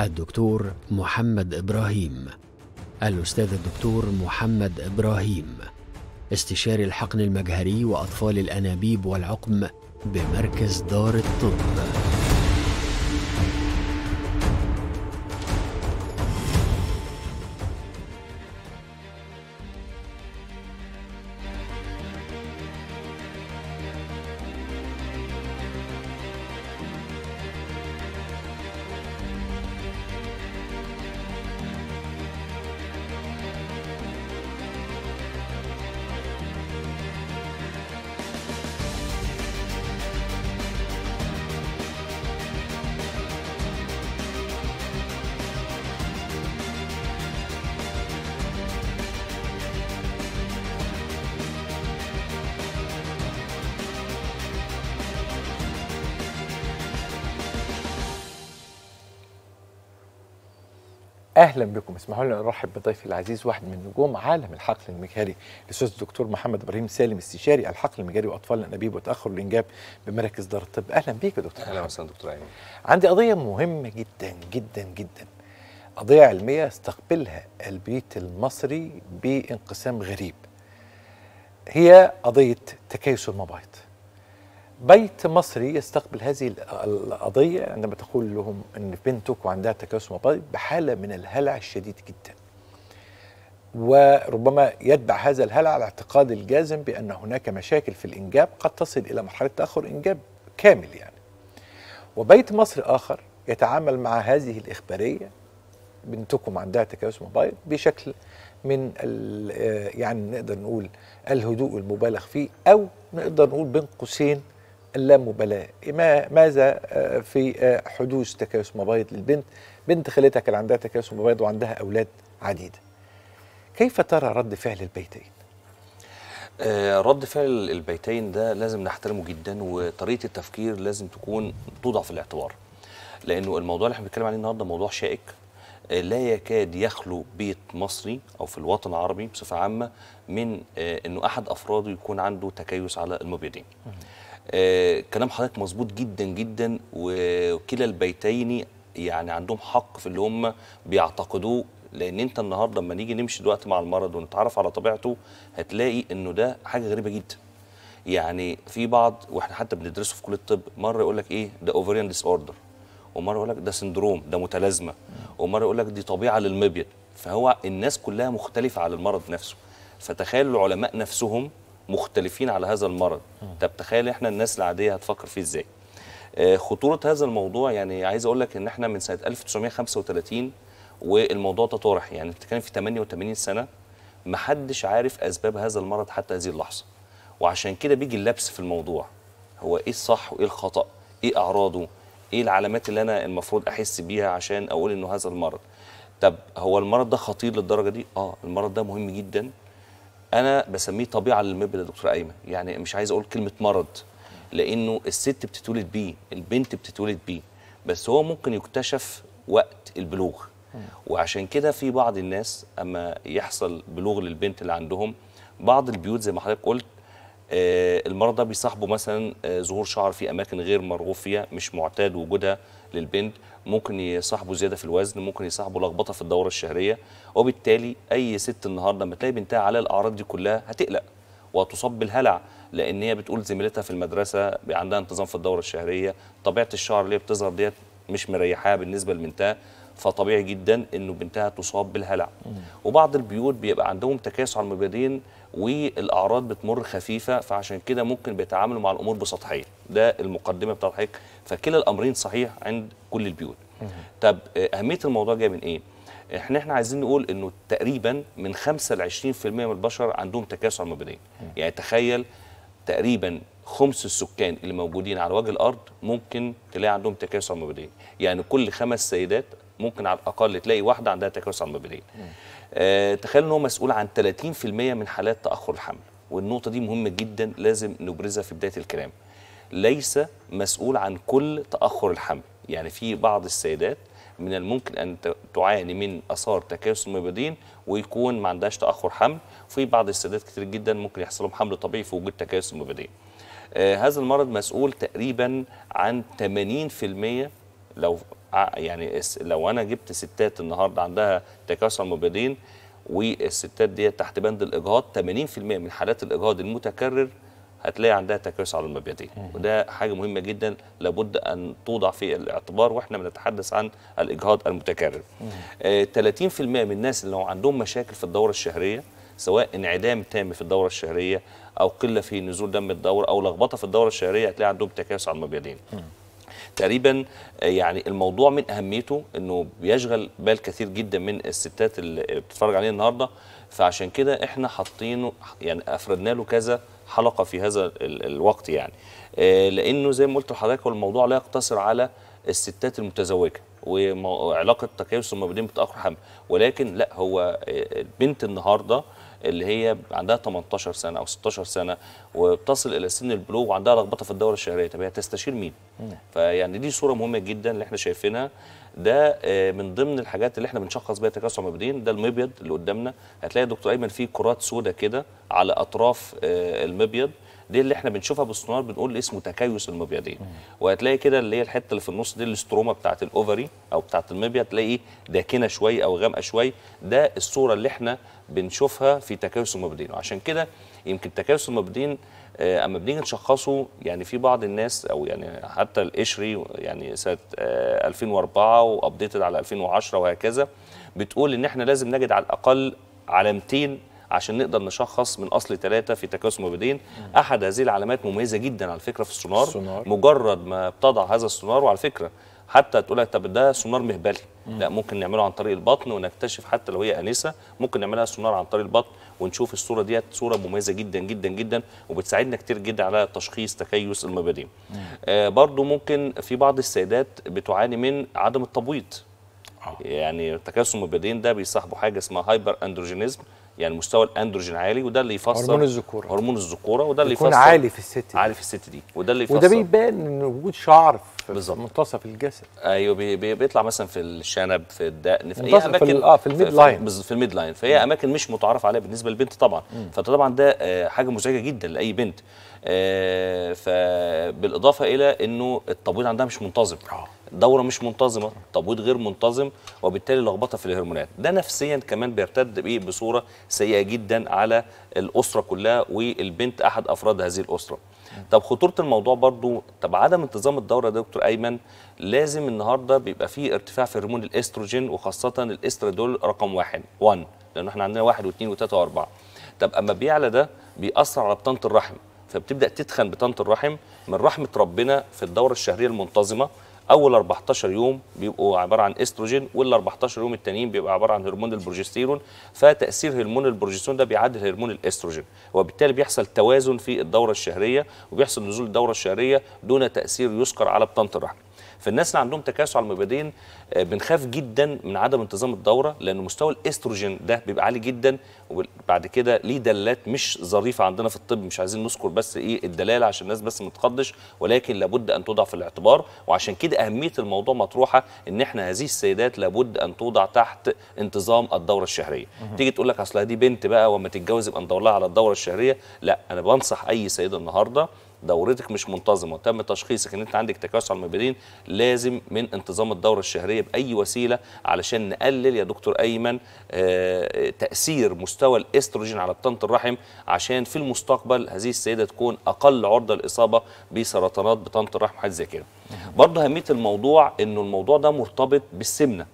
الدكتور محمد إبراهيم الأستاذ الدكتور محمد إبراهيم استشاري الحقن المجهري وأطفال الأنابيب والعقم بمركز دار الطب اهلا بكم اسمحوا لي ارحب بضيفي العزيز واحد من نجوم عالم الحقل المجهري الاستاذ الدكتور محمد ابراهيم سالم استشاري الحقل المجهري واطفال الانابيب وتاخر الانجاب بمراكز دار الطب اهلا بيك يا دكتور اهلا وسهلا دكتور ايمن عندي قضيه مهمه جدا جدا جدا قضيه علميه استقبلها البيت المصري بانقسام غريب هي قضيه تكيس المبايض بيت مصري يستقبل هذه القضية عندما تقول لهم أن بنتك وعندها تكيس مضاد بحالة من الهلع الشديد جدا وربما يتبع هذا الهلع الاعتقاد الجازم بأن هناك مشاكل في الإنجاب قد تصل إلى مرحلة تأخر إنجاب كامل يعني وبيت مصر آخر يتعامل مع هذه الإخبارية بنتكم عندها تكيس موبايل بشكل من آه، يعني نقدر نقول الهدوء المبالغ فيه أو نقدر نقول بين قوسين اللامبالاة ما ماذا آه، في آه، حدوث تكيس مبيض للبنت بنت خالتها كان عندها تكيس مبيض وعندها أولاد عديدة كيف ترى رد فعل البيتين؟ آه، رد فعل البيتين ده لازم نحترمه جدا وطريقة التفكير لازم تكون توضع في الاعتبار لأنه الموضوع اللي احنا بنتكلم عليه النهاردة موضوع شائك لا يكاد يخلو بيت مصري او في الوطن العربي بصفه عامه من انه احد افراده يكون عنده تكيس على المبيدين. آه، كلام حضرتك مظبوط جدا جدا وكلا البيتين يعني عندهم حق في اللي هم بيعتقدوه لان انت النهارده لما نيجي نمشي دلوقتي مع المرض ونتعرف على طبيعته هتلاقي انه ده حاجه غريبه جدا يعني في بعض واحنا حتى بندرسه في كليه الطب مره يقول لك ايه ده اوفريان ديس اوردر ومره يقول لك ده سندروم ده متلازمه ومره يقول لك دي طبيعه للمبيض فهو الناس كلها مختلفه على المرض نفسه فتخيل العلماء نفسهم مختلفين على هذا المرض طب تخيل احنا الناس العاديه هتفكر فيه ازاي آه، خطوره هذا الموضوع يعني عايز اقول لك ان احنا من سنه 1935 والموضوع ده طرح يعني بتتكلم في 88 سنه محدش عارف اسباب هذا المرض حتى هذه اللحظه وعشان كده بيجي اللبس في الموضوع هو ايه الصح وايه الخطا ايه اعراضه ايه العلامات اللي انا المفروض احس بيها عشان اقول انه هذا المرض طب هو المرض ده خطير للدرجه دي اه المرض ده مهم جدا انا بسميه طبيعه للمبل يا دكتور ايمن يعني مش عايز اقول كلمه مرض لانه الست بتتولد بيه البنت بتتولد بيه بس هو ممكن يكتشف وقت البلوغ وعشان كده في بعض الناس اما يحصل بلوغ للبنت اللي عندهم بعض البيوت زي ما حضرتك قلت آه، المرضى بيصاحبوا مثلا آه، ظهور شعر في اماكن غير مرغوب فيها مش معتاد وجودها للبنت ممكن يصاحبوا زياده في الوزن ممكن يصاحبوا لخبطه في الدوره الشهريه وبالتالي اي ست النهارده لما تلاقي بنتها على الاعراض دي كلها هتقلق وتصاب بالهلع لان هي بتقول زميلتها في المدرسه عندها انتظام في الدوره الشهريه طبيعه الشعر اللي بتظهر ديت مش مريحاها بالنسبه لبنتها فطبيعي جدا انه بنتها تصاب بالهلع وبعض البيوت بيبقى عندهم على المبيدين والاعراض بتمر خفيفه فعشان كده ممكن بيتعاملوا مع الامور بسطحيه ده المقدمه بتاعت حضرتك فكلا الامرين صحيح عند كل البيوت طب آه، اهميه الموضوع جايه من ايه احنا احنا عايزين نقول انه تقريبا من 5 ل 20% من البشر عندهم تكاسل مبدئي يعني تخيل تقريبا خمس السكان اللي موجودين على وجه الارض ممكن تلاقي عندهم تكاسل مبدئي يعني كل خمس سيدات ممكن على الاقل تلاقي واحده عندها تكاسل مبدئي آه، تخيل ان هو مسؤول عن 30% من حالات تاخر الحمل والنقطه دي مهمه جدا لازم نبرزها في بدايه الكلام ليس مسؤول عن كل تاخر الحمل يعني في بعض السيدات من الممكن ان تعاني من اثار تكيس المبيضين ويكون ما عندهاش تاخر حمل في بعض السيدات كتير جدا ممكن يحصل لهم حمل طبيعي في وجود تكيس المبيضين آه هذا المرض مسؤول تقريبا عن 80% لو آه، يعني لو انا جبت ستات النهارده عندها تكاثر مبيضين والستات دي تحت بند الاجهاض 80% من حالات الاجهاض المتكرر هتلاقي عندها تكيس على المبيضين وده حاجه مهمه جدا لابد ان توضع في الاعتبار واحنا بنتحدث عن الاجهاض المتكرر آه 30% من الناس اللي عندهم مشاكل في الدوره الشهريه سواء انعدام تام في الدوره الشهريه او قله في نزول دم الدوره او لخبطه في الدوره الشهريه هتلاقي عندهم تكيس على المبيضين تقريبا آه، يعني الموضوع من اهميته انه بيشغل بال كثير جدا من الستات اللي بتتفرج عليه النهارده فعشان كده احنا حاطينه يعني افردنا له كذا حلقه في هذا الوقت يعني آه، لانه زي ما قلت لحضرتك الموضوع لا يقتصر على الستات المتزوجه وعلاقه تكيس وما بين متاخر حمل ولكن لا هو البنت آه، النهارده اللي هي عندها 18 سنه او 16 سنه وبتصل الى سن البلوغ وعندها لخبطه في الدوره الشهريه طب هي تستشير مين؟ فيعني دي صوره مهمه جدا اللي احنا شايفينها ده آه، من ضمن الحاجات اللي احنا بنشخص بيها تكسر المبيضين ده المبيض اللي قدامنا هتلاقي دكتور ايمن فيه كرات سوداء كده على اطراف آه، المبيض دي اللي احنا بنشوفها باستمرار بنقول اسمه تكيس المبيضين وهتلاقي كده اللي هي الحته اللي في النص دي الاستروما بتاعت الاوفري او بتاعت المبيض تلاقي داكنه شويه او غامقه شويه ده الصوره اللي احنا بنشوفها في تكيس المبيضين وعشان كده يمكن تكيس المبيضين آه، اما بنيجي نشخصه يعني في بعض الناس او يعني حتى القشري يعني سنه 2004 آه، وابديتد على 2010 وهكذا بتقول ان احنا لازم نجد على الاقل علامتين عشان نقدر نشخص من اصل ثلاثه في تكاثر مبيدين احد هذه العلامات مميزه جدا على فكره في السونار, السونار. مجرد ما بتضع هذا السونار وعلى فكره حتى تقول لك طب ده سونار مهبلي لا ممكن نعمله عن طريق البطن ونكتشف حتى لو هي انسه ممكن نعملها سونار عن طريق البطن ونشوف الصوره ديت صوره مميزه جدا جدا جدا وبتساعدنا كتير جدا على تشخيص تكيس المبادئ آه برضو ممكن في بعض السيدات بتعاني من عدم التبويض آه. يعني تكاسل المبادئين ده بيصاحبه حاجه اسمها هايبر اندروجينيزم يعني مستوى الاندروجين عالي وده اللي يفسر هرمون الذكوره هرمون الذكوره وده اللي يفسر يكون عالي في الست دي عالي في الست دي وده اللي يفسر وده بيبان ان وجود شعر في بالزبط. منتصف الجسد ايوه بي بي بيطلع مثلا في الشنب في الدقن في اي اماكن في, آه في الميد لاين في, في الميد لاين فهي اماكن مش متعارف عليها بالنسبه للبنت طبعا فطبعا ده آه، حاجه مزعجه جدا لاي بنت آه، فبالاضافه الى انه التبويض عندها مش منتظم آه. دوره مش منتظمه تبويض غير منتظم وبالتالي لخبطه في الهرمونات ده نفسيا كمان بيرتد بيه بصوره سيئه جدا على الاسره كلها والبنت احد افراد هذه الاسره طب خطوره الموضوع برضو طب عدم انتظام الدوره ده دكتور ايمن لازم النهارده بيبقى فيه ارتفاع في هرمون الاستروجين وخاصه الاسترادول رقم واحد 1 لان احنا عندنا واحد واثنين وثلاثه واربعه طب اما بيعلى ده بيأثر على بطانه الرحم فبتبدا تتخن بطانه الرحم من رحمه ربنا في الدوره الشهريه المنتظمه اول 14 يوم بيبقوا عباره عن استروجين وال 14 يوم التانيين بيبقى عباره عن هرمون البروجستيرون فتاثير هرمون البروجستيرون ده بيعدل هرمون الاستروجين وبالتالي بيحصل توازن في الدوره الشهريه وبيحصل نزول الدوره الشهريه دون تاثير يذكر على بطانه الرحم فالناس اللي عندهم تكاسل على المبيضين آه، بنخاف جدا من عدم انتظام الدوره لان مستوى الاستروجين ده بيبقى عالي جدا وبعد كده ليه دلالات مش ظريفه عندنا في الطب مش عايزين نذكر بس ايه الدلاله عشان الناس بس ما تتخضش ولكن لابد ان توضع في الاعتبار وعشان كده اهميه الموضوع مطروحه ان احنا هذه السيدات لابد ان توضع تحت انتظام الدوره الشهريه تيجي تقول لك اصل دي بنت بقى وما تتجوز يبقى ندور لها على الدوره الشهريه لا انا بنصح اي سيده النهارده دورتك مش منتظمه تم تشخيصك ان انت عندك تكاسل المبيدين لازم من انتظام الدوره الشهريه باي وسيله علشان نقلل يا دكتور ايمن آه، تاثير مستوى الاستروجين على بطنه الرحم عشان في المستقبل هذه السيده تكون اقل عرضه للاصابه بسرطانات بطنه الرحم حد زي كده برضه اهميه الموضوع انه الموضوع ده مرتبط بالسمنه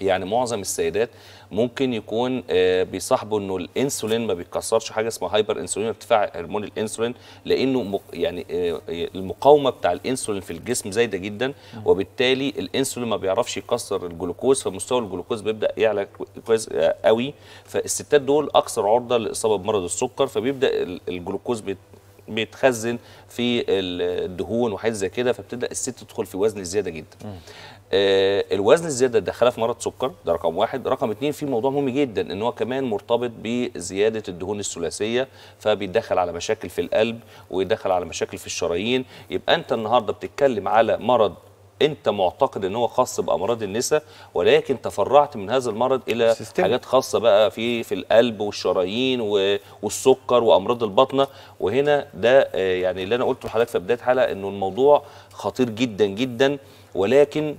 يعني معظم السيدات ممكن يكون آه، بيصاحبوا انه الانسولين ما بيكسرش حاجه اسمها هايبر انسولين ارتفاع هرمون الانسولين لانه يعني آه، آه، المقاومه بتاع الانسولين في الجسم زايده جدا وبالتالي الانسولين ما بيعرفش يكسر الجلوكوز فمستوى الجلوكوز بيبدا يعلى كويس قوي فالستات دول اكثر عرضه للاصابه بمرض السكر فبيبدا الجلوكوز بيت بيتخزن في الدهون وحاجات زي كده فبتبدا الست تدخل في وزن زياده جدا. آه، الوزن الزياده اللي دخلها في مرض سكر ده رقم واحد رقم اتنين في موضوع مهم جدا ان هو كمان مرتبط بزياده الدهون الثلاثيه فبيدخل على مشاكل في القلب ويدخل على مشاكل في الشرايين يبقى انت النهارده بتتكلم على مرض انت معتقد ان هو خاص بامراض النساء ولكن تفرعت من هذا المرض الى سيستم. حاجات خاصه بقى في في القلب والشرايين والسكر وامراض البطنه وهنا ده آه، يعني اللي انا قلته لحضرتك في بدايه الحلقه انه الموضوع خطير جدا جدا ولكن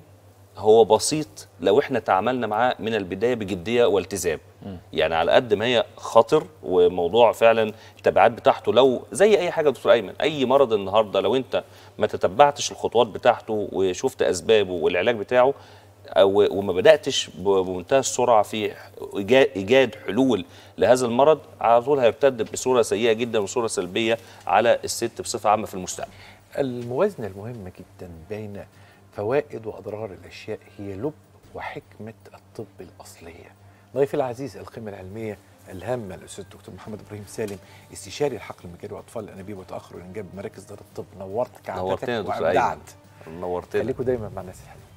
هو بسيط لو احنا تعاملنا معاه من البدايه بجديه والتزام يعني على قد ما هي خطر وموضوع فعلا التبعات بتاعته لو زي اي حاجه دكتور ايمن اي مرض النهارده لو انت ما تتبعتش الخطوات بتاعته وشفت اسبابه والعلاج بتاعه وما بداتش بمنتهى السرعه في ايجاد حلول لهذا المرض على طول هيرتد بصوره سيئه جدا وصوره سلبيه على الست بصفه عامه في المستقبل الموازنه المهمه جدا بين فوائد وأضرار الأشياء هي لب وحكمة الطب الأصلية ضيفي العزيز القيمة العلمية الهامة الأستاذ الدكتور محمد إبراهيم سالم استشاري الحقل المجاري وأطفال الأنابيب وتأخر الإنجاب بمراكز دار الطب نورتك عادتك نورتنا دكتور نورتنا خليكم دايما مع الناس الحلوة